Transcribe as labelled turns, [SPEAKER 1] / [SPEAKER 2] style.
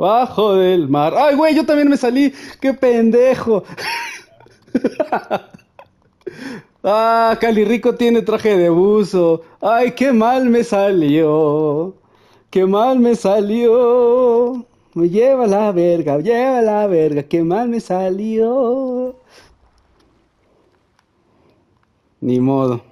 [SPEAKER 1] bajo del mar. Ay, güey, yo también me salí. Qué pendejo.
[SPEAKER 2] ah, rico tiene traje de buzo. Ay, qué mal me salió.
[SPEAKER 3] Qué mal me salió. Me lleva la verga, lleva la verga. Qué mal me salió. Ni modo.